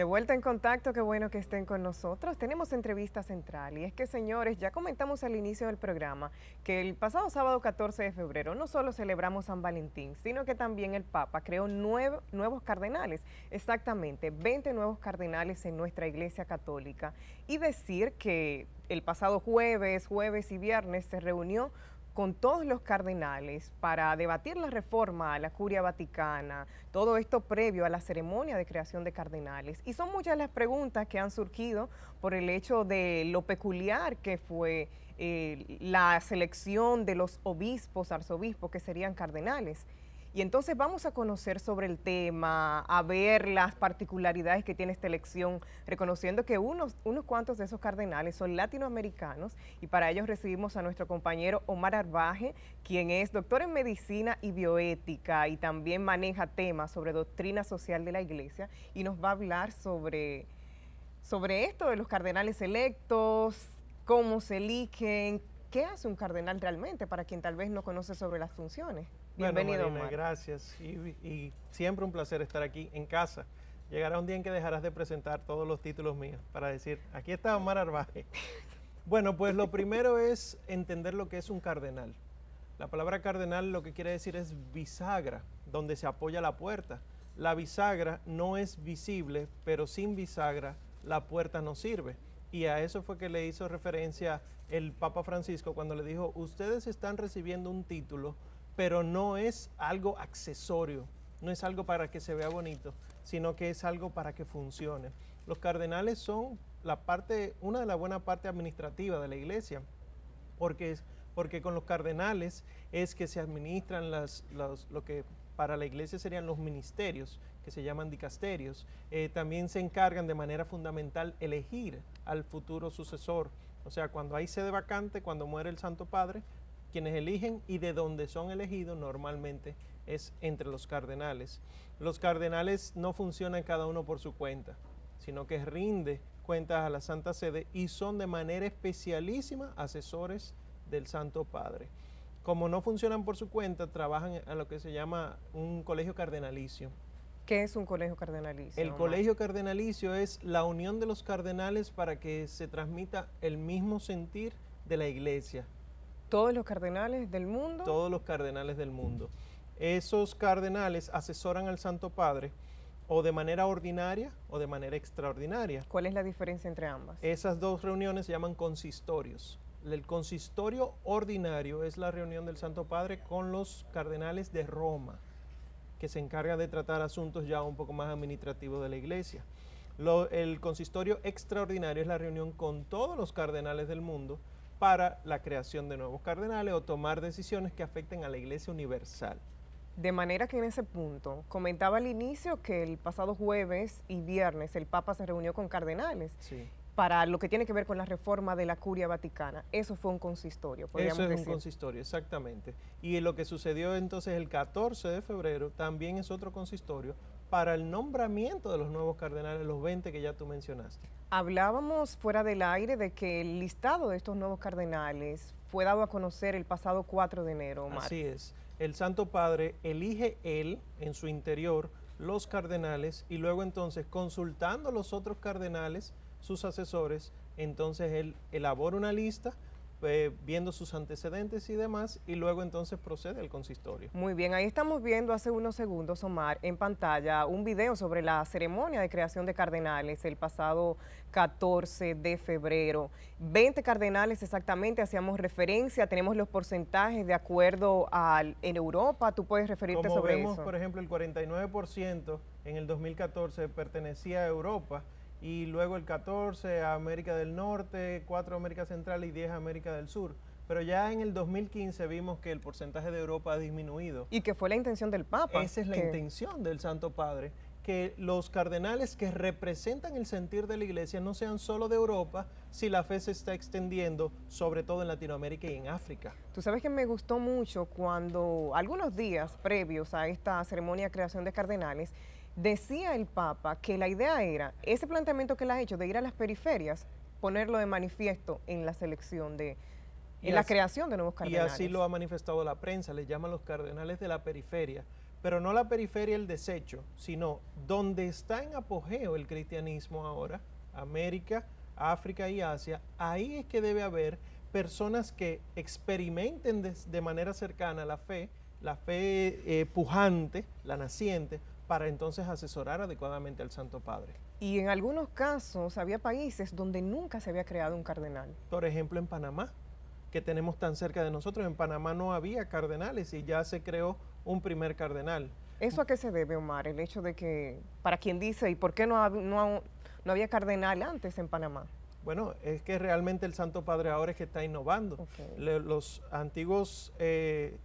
De vuelta en contacto, qué bueno que estén con nosotros. Tenemos entrevista central y es que, señores, ya comentamos al inicio del programa que el pasado sábado 14 de febrero no solo celebramos San Valentín, sino que también el Papa creó nuevos cardenales, exactamente 20 nuevos cardenales en nuestra Iglesia Católica. Y decir que el pasado jueves, jueves y viernes se reunió con todos los cardenales para debatir la reforma a la curia vaticana, todo esto previo a la ceremonia de creación de cardenales. Y son muchas las preguntas que han surgido por el hecho de lo peculiar que fue eh, la selección de los obispos, arzobispos que serían cardenales. Y entonces vamos a conocer sobre el tema, a ver las particularidades que tiene esta elección, reconociendo que unos, unos cuantos de esos cardenales son latinoamericanos y para ellos recibimos a nuestro compañero Omar Arbaje, quien es doctor en medicina y bioética y también maneja temas sobre doctrina social de la iglesia y nos va a hablar sobre, sobre esto de los cardenales electos, cómo se eligen, qué hace un cardenal realmente para quien tal vez no conoce sobre las funciones. Bienvenido, bueno, gracias. Y, y, siempre un placer estar aquí en casa. Llegará un día en que dejarás de presentar todos los títulos míos para decir, aquí está Omar Arbaje. Bueno, pues lo primero es entender lo que es un cardenal. La palabra cardenal lo que quiere decir es bisagra, donde se apoya la puerta. La bisagra no es visible, pero sin bisagra la puerta no sirve. Y a eso fue que le hizo referencia el Papa Francisco cuando le dijo, ustedes están recibiendo un título pero no es algo accesorio, no es algo para que se vea bonito, sino que es algo para que funcione. Los cardenales son la parte, una de las buenas partes administrativas de la iglesia, porque, porque con los cardenales es que se administran las, lo que para la iglesia serían los ministerios, que se llaman dicasterios. Eh, también se encargan de manera fundamental elegir al futuro sucesor. O sea, cuando hay sede vacante, cuando muere el Santo Padre, quienes eligen y de dónde son elegidos normalmente es entre los cardenales. Los cardenales no funcionan cada uno por su cuenta, sino que rinde cuentas a la Santa Sede y son de manera especialísima asesores del Santo Padre. Como no funcionan por su cuenta, trabajan en lo que se llama un colegio cardenalicio. ¿Qué es un colegio cardenalicio? El colegio cardenalicio es la unión de los cardenales para que se transmita el mismo sentir de la iglesia, todos los cardenales del mundo. Todos los cardenales del mundo. Esos cardenales asesoran al Santo Padre o de manera ordinaria o de manera extraordinaria. ¿Cuál es la diferencia entre ambas? Esas dos reuniones se llaman consistorios. El consistorio ordinario es la reunión del Santo Padre con los cardenales de Roma, que se encarga de tratar asuntos ya un poco más administrativos de la Iglesia. el consistorio extraordinario es la reunión con todos los cardenales del mundo para la creación de nuevos cardenales o tomar decisiones que afecten a la Iglesia Universal. De manera que en ese punto, comentaba al inicio que el pasado jueves y viernes el Papa se reunió con cardenales. para lo que tiene que ver con la reforma de la curia vaticana. Eso fue un consistorio, podríamos Eso es un consistorio, exactamente. Y lo que sucedió entonces el 14 de febrero también es otro consistorio, para el nombramiento de los nuevos cardenales, los 20 que ya tú mencionaste. Hablábamos fuera del aire de que el listado de estos nuevos cardenales fue dado a conocer el pasado 4 de enero. Omar. Así es. El Santo Padre elige él en su interior los cardenales y luego entonces consultando a los otros cardenales, sus asesores, entonces él elabora una lista eh, viendo sus antecedentes y demás, y luego entonces procede al consistorio. Muy bien, ahí estamos viendo hace unos segundos, Omar, en pantalla un video sobre la ceremonia de creación de cardenales el pasado 14 de febrero. 20 cardenales exactamente, hacíamos referencia, tenemos los porcentajes de acuerdo al, en Europa, tú puedes referirte Como sobre vemos, por ejemplo, el 49% en el 2014 pertenecía a Europa, y luego el 14 a América del Norte, 4 América Central y 10 América del Sur. Pero ya en el 2015 vimos que el porcentaje de Europa ha disminuido. Y que fue la intención del Papa. Esa es la intención del Santo Padre, que los cardenales que representan el sentir de la Iglesia no sean solo de Europa, si la fe se está extendiendo, sobre todo en Latinoamérica y en África. Tú sabes que me gustó mucho cuando algunos días previos a esta ceremonia de creación de cardenales, decía el Papa que la idea era, ese planteamiento que le ha hecho de ir a las periferias, ponerlo de manifiesto en la selección de, en la creación de nuevos cardenales. Y así lo ha manifestado la prensa, le llaman los cardenales de la periferia, pero no la periferia el desecho, sino donde está en apogeo el cristianismo ahora, América, África y Asia, ahí es que debe haber personas que experimenten de, manera cercana la fe, la fe eh, pujante, la naciente, para entonces asesorar adecuadamente al Santo Padre. Y en algunos casos había países donde nunca se había creado un cardenal. Por ejemplo, en Panamá, que tenemos tan cerca de nosotros, en Panamá no había cardenales y ya se creó un primer cardenal. ¿Eso a qué se debe, Omar? El hecho de que, para quien dice, ¿y por qué no, había cardenal antes en Panamá? Bueno, es que realmente el Santo Padre ahora es que está innovando. los antiguos eh,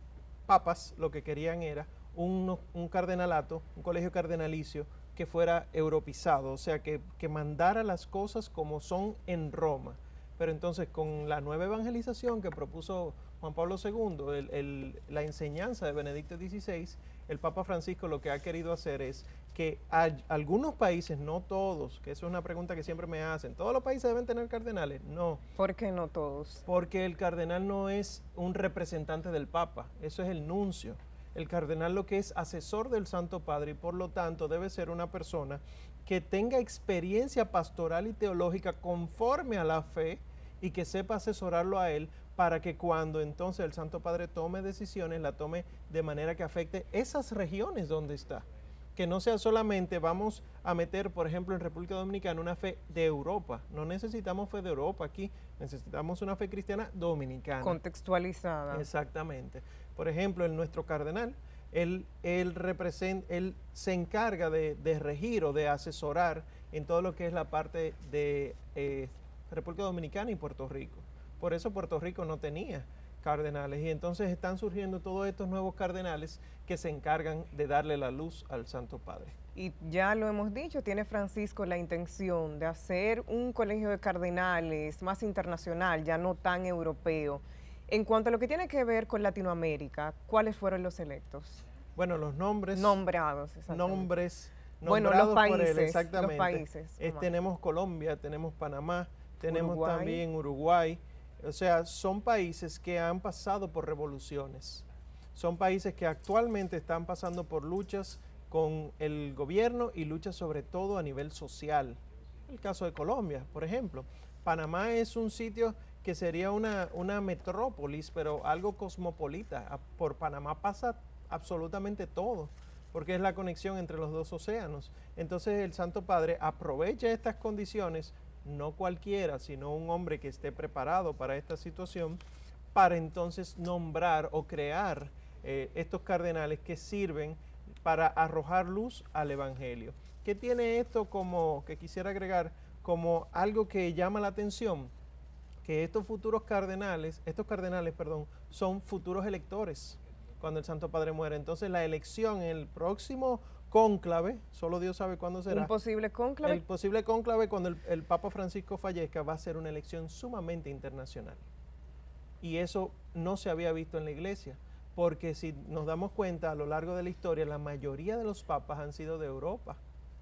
papas lo que querían era un, cardenalato, un colegio cardenalicio, que fuera europizado, o sea, que, mandara las cosas como son en Roma. Pero entonces con la nueva evangelización que propuso Juan Pablo II, la enseñanza de Benedicto XVI, el Papa Francisco lo que ha querido hacer es que algunos países, no todos, que eso es una pregunta que siempre me hacen, ¿todos los países deben tener cardenales? No. ¿Por qué no todos? Porque el cardenal no es un representante del Papa, eso es el nuncio. El cardenal lo que es asesor del Santo Padre y por lo tanto debe ser una persona que tenga experiencia pastoral y teológica conforme a la fe y que sepa asesorarlo a él para que cuando entonces el Santo Padre tome decisiones, la tome de manera que afecte esas regiones donde está. Que no sea solamente vamos a meter, por ejemplo, en República Dominicana una fe de Europa. No necesitamos fe de Europa aquí, necesitamos una fe cristiana dominicana. Contextualizada. Exactamente. Por ejemplo, el nuestro cardenal, él, él se encarga de, regir o de asesorar en todo lo que es la parte de eh, República Dominicana y Puerto Rico. Por eso Puerto Rico no tenía cardenales y entonces están surgiendo todos estos nuevos cardenales que se encargan de darle la luz al Santo Padre. Y ya lo hemos dicho, tiene Francisco la intención de hacer un colegio de cardenales más internacional, ya no tan europeo. En cuanto a lo que tiene que ver con Latinoamérica, ¿cuáles fueron los electos? Bueno, los nombres. Nombrados, Nombres. Bueno, los países. Por exactamente. tenemos Colombia, tenemos Panamá, tenemos también Uruguay. O sea, son países que han pasado por revoluciones. Son países que actualmente están pasando por luchas con el gobierno y luchas sobre todo a nivel social. El caso de Colombia, por ejemplo. Panamá es un sitio que sería una, una metrópolis, pero algo cosmopolita. Por Panamá pasa absolutamente todo, porque es la conexión entre los dos océanos. Entonces el Santo Padre aprovecha estas condiciones, no cualquiera, sino un hombre que esté preparado para esta situación, para entonces nombrar o crear eh, estos cardenales que sirven para arrojar luz al Evangelio. ¿Qué tiene esto como, que quisiera agregar, como algo que llama la atención? que estos futuros cardenales, estos cardenales, perdón, son futuros electores cuando el Santo Padre muere. Entonces la elección en el próximo cónclave, solo Dios sabe cuándo será. ¿Un posible cónclave? El posible cónclave cuando el, Papa Francisco fallezca va a ser una elección sumamente internacional. Y eso no se había visto en la iglesia, porque si nos damos cuenta a lo largo de la historia, la mayoría de los papas han sido de Europa,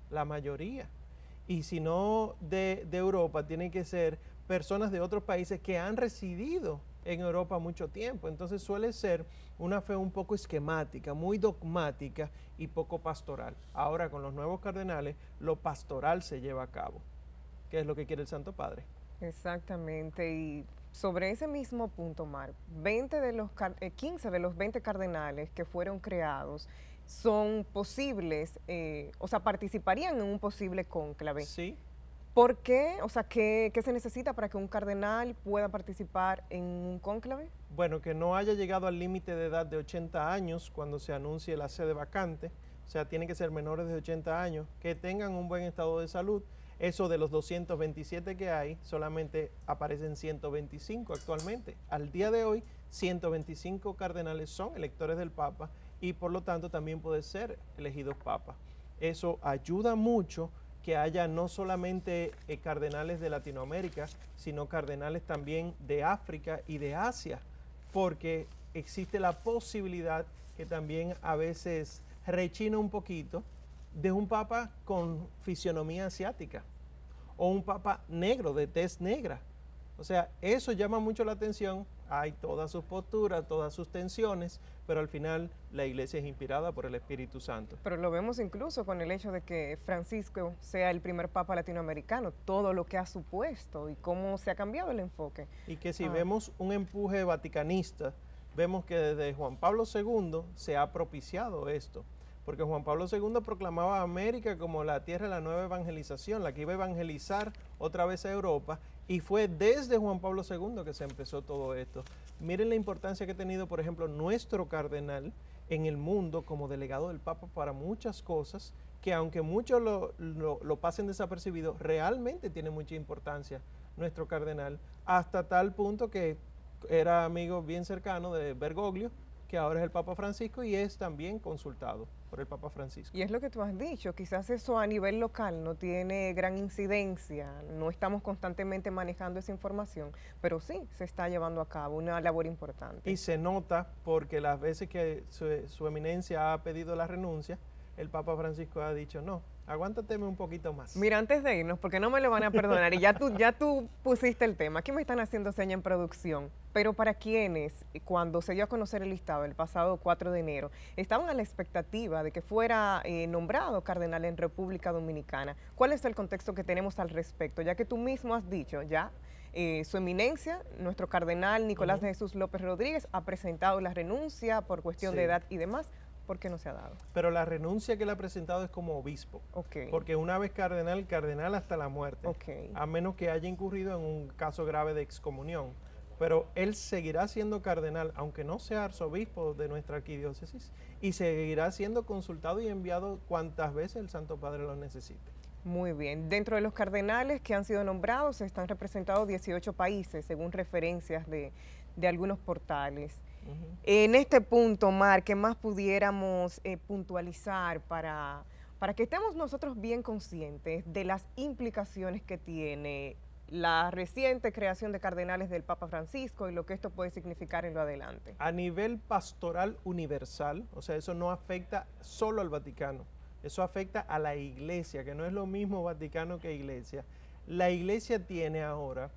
la mayoría. Y si no de, de Europa, tienen que ser personas de otros países que han residido en Europa mucho tiempo. Entonces suele ser una fe un poco esquemática, muy dogmática y poco pastoral. Ahora con los nuevos cardenales, lo pastoral se lleva a cabo, que es lo que quiere el Santo Padre. Exactamente, y sobre ese mismo punto, mar 20 de los, 15 eh, de los 20 cardenales que fueron creados son posibles, eh, o sea, participarían en un posible cónclave. Sí. ¿Por qué? O sea, ¿qué, se necesita para que un cardenal pueda participar en un cónclave? Bueno, que no haya llegado al límite de edad de 80 años cuando se anuncie la sede vacante, o sea, tienen que ser menores de 80 años, que tengan un buen estado de salud. Eso de los 227 que hay, solamente aparecen 125 actualmente. Al día de hoy, 125 cardenales son electores del Papa y por lo tanto también pueden ser elegidos Papa. Eso ayuda mucho que haya no solamente eh, cardenales de Latinoamérica, sino cardenales también de África y de Asia, porque existe la posibilidad que también a veces rechina un poquito de un papa con fisionomía asiática o un papa negro de tez negra. O sea, eso llama mucho la atención, hay todas sus posturas, todas sus tensiones, pero al final la iglesia es inspirada por el Espíritu Santo. Pero lo vemos incluso con el hecho de que Francisco sea el primer papa latinoamericano, todo lo que ha supuesto y cómo se ha cambiado el enfoque. Y que si ah. vemos un empuje vaticanista, vemos que desde Juan Pablo II se ha propiciado esto. Porque Juan Pablo II proclamaba a América como la tierra de la nueva evangelización, la que iba a evangelizar otra vez a Europa, y fue desde Juan Pablo II que se empezó todo esto. Miren la importancia que ha tenido, por ejemplo, nuestro cardenal, en el mundo como delegado del Papa para muchas cosas que aunque muchos lo, lo, pasen desapercibido, realmente tiene mucha importancia nuestro cardenal, hasta tal punto que era amigo bien cercano de Bergoglio, que ahora es el Papa Francisco y es también consultado por el Papa Francisco. Y es lo que tú has dicho, quizás eso a nivel local no tiene gran incidencia, no estamos constantemente manejando esa información, pero sí se está llevando a cabo una labor importante. Y se nota porque las veces que su, eminencia ha pedido la renuncia, el Papa Francisco ha dicho no, Aguántateme un poquito más. Mira, antes de irnos, porque no me lo van a perdonar, y ya tú, ya tú pusiste el tema. ¿Qué me están haciendo seña en producción? pero para quienes, eh, cuando se dio a conocer el listado el pasado 4 de enero, estaban a la expectativa de que fuera eh, nombrado cardenal en República Dominicana. ¿Cuál es el contexto que tenemos al respecto? Ya que tú mismo has dicho, ya eh, su eminencia, nuestro cardenal Nicolás Jesús López Rodríguez, ha presentado la renuncia por cuestión de edad y demás. ¿Por qué no se ha dado? Pero la renuncia que le ha presentado es como obispo. Porque una vez cardenal, cardenal hasta la muerte. A menos que haya incurrido en un caso grave de excomunión pero él seguirá siendo cardenal, aunque no sea arzobispo de nuestra arquidiócesis, y seguirá siendo consultado y enviado cuantas veces el Santo Padre lo necesite. Muy bien, dentro de los cardenales que han sido nombrados están representados 18 países, según referencias de, algunos portales. En este punto, Mar, ¿qué más pudiéramos eh, puntualizar para, para que estemos nosotros bien conscientes de las implicaciones que tiene la reciente creación de cardenales del Papa Francisco y lo que esto puede significar en lo adelante. A nivel pastoral universal, o sea, eso no afecta solo al Vaticano, eso afecta a la iglesia, que no es lo mismo Vaticano que iglesia. La iglesia tiene ahora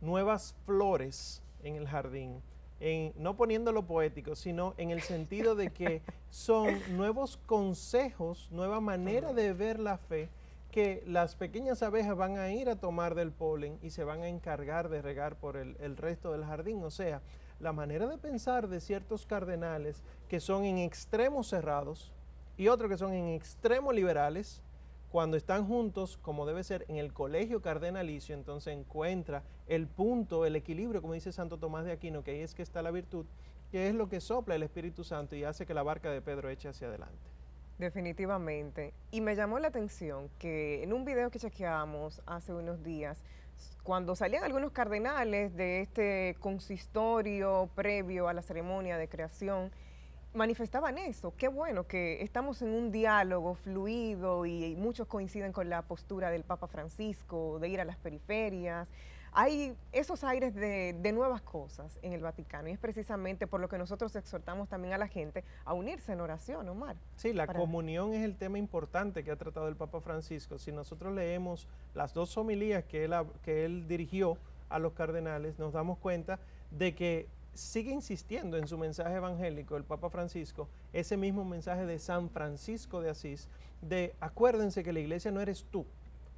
nuevas flores en el jardín, en, no poniéndolo poético, sino en el sentido de que son nuevos consejos, nueva manera de ver la fe que las pequeñas abejas van a ir a tomar del polen y se van a encargar de regar por el, resto del jardín. O sea, la manera de pensar de ciertos cardenales que son en extremos cerrados y otros que son en extremos liberales, cuando están juntos, como debe ser en el colegio cardenalicio, entonces encuentra el punto, el equilibrio, como dice Santo Tomás de Aquino, que ahí es que está la virtud, que es lo que sopla el Espíritu Santo y hace que la barca de Pedro eche hacia adelante. Definitivamente. Y me llamó la atención que en un video que chequeamos hace unos días, cuando salían algunos cardenales de este consistorio previo a la ceremonia de creación, manifestaban eso. Qué bueno que estamos en un diálogo fluido y, muchos coinciden con la postura del Papa Francisco de ir a las periferias, hay esos aires de, nuevas cosas en el Vaticano y es precisamente por lo que nosotros exhortamos también a la gente a unirse en oración, Omar. Sí, la comunión es el tema importante que ha tratado el Papa Francisco. Si nosotros leemos las dos homilías que él, que él dirigió a los cardenales, nos damos cuenta de que sigue insistiendo en su mensaje evangélico el Papa Francisco, ese mismo mensaje de San Francisco de Asís, de acuérdense que la iglesia no eres tú,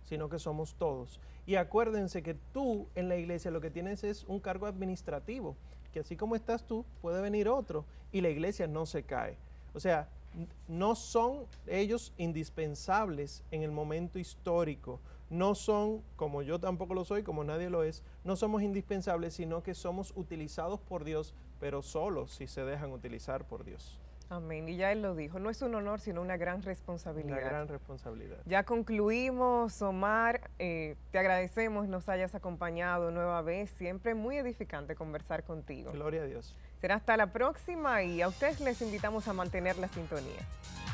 sino que somos todos. Y acuérdense que tú en la iglesia lo que tienes es un cargo administrativo, que así como estás tú, puede venir otro y la iglesia no se cae. O sea, no son ellos indispensables en el momento histórico, no son, como yo tampoco lo soy, como nadie lo es, no somos indispensables, sino que somos utilizados por Dios, pero solo si se dejan utilizar por Dios. Amén. Y ya él lo dijo, no es un honor, sino una gran responsabilidad. Una gran responsabilidad. Ya concluimos, Omar. Eh, te agradecemos, nos hayas acompañado nueva vez. Siempre muy edificante conversar contigo. Gloria a Dios. Será hasta la próxima y a ustedes les invitamos a mantener la sintonía.